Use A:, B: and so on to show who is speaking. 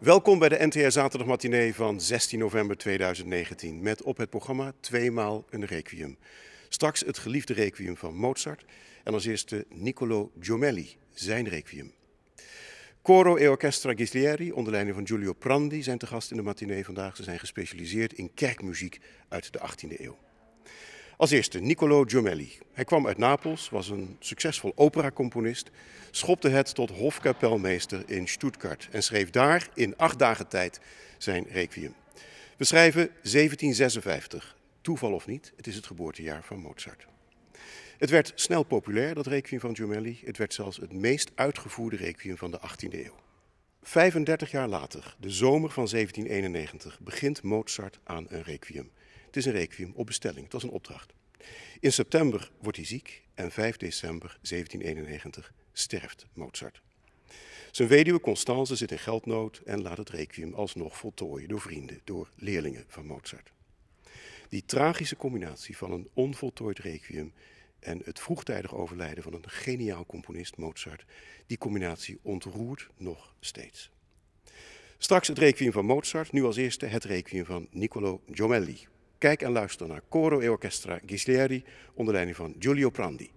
A: Welkom bij de NTR Zaterdagmatinee van 16 november 2019 met op het programma tweemaal een requiem. Straks het geliefde requiem van Mozart en als eerste Niccolo Giomelli, zijn requiem. Coro e Orchestra Ghislieri onder leiding van Giulio Prandi zijn te gast in de matinee vandaag. Ze zijn gespecialiseerd in kerkmuziek uit de 18e eeuw. Als eerste Niccolo Giomelli. Hij kwam uit Napels, was een succesvol operacomponist, schopte het tot hofkapelmeester in Stuttgart en schreef daar in acht dagen tijd zijn requiem. We schrijven 1756. Toeval of niet, het is het geboortejaar van Mozart. Het werd snel populair, dat requiem van Giomelli. Het werd zelfs het meest uitgevoerde requiem van de 18e eeuw. 35 jaar later, de zomer van 1791, begint Mozart aan een requiem. Het is een requiem op bestelling, Het was een opdracht. In september wordt hij ziek en 5 december 1791 sterft Mozart. Zijn weduwe Constance zit in geldnood en laat het requiem alsnog voltooien door vrienden, door leerlingen van Mozart. Die tragische combinatie van een onvoltooid requiem en het vroegtijdig overlijden van een geniaal componist Mozart, die combinatie ontroert nog steeds. Straks het requiem van Mozart, nu als eerste het requiem van Niccolo Giomelli. Kijk en luister naar Coro e Orchestra Ghislieri onder leiding van Giulio Prandi.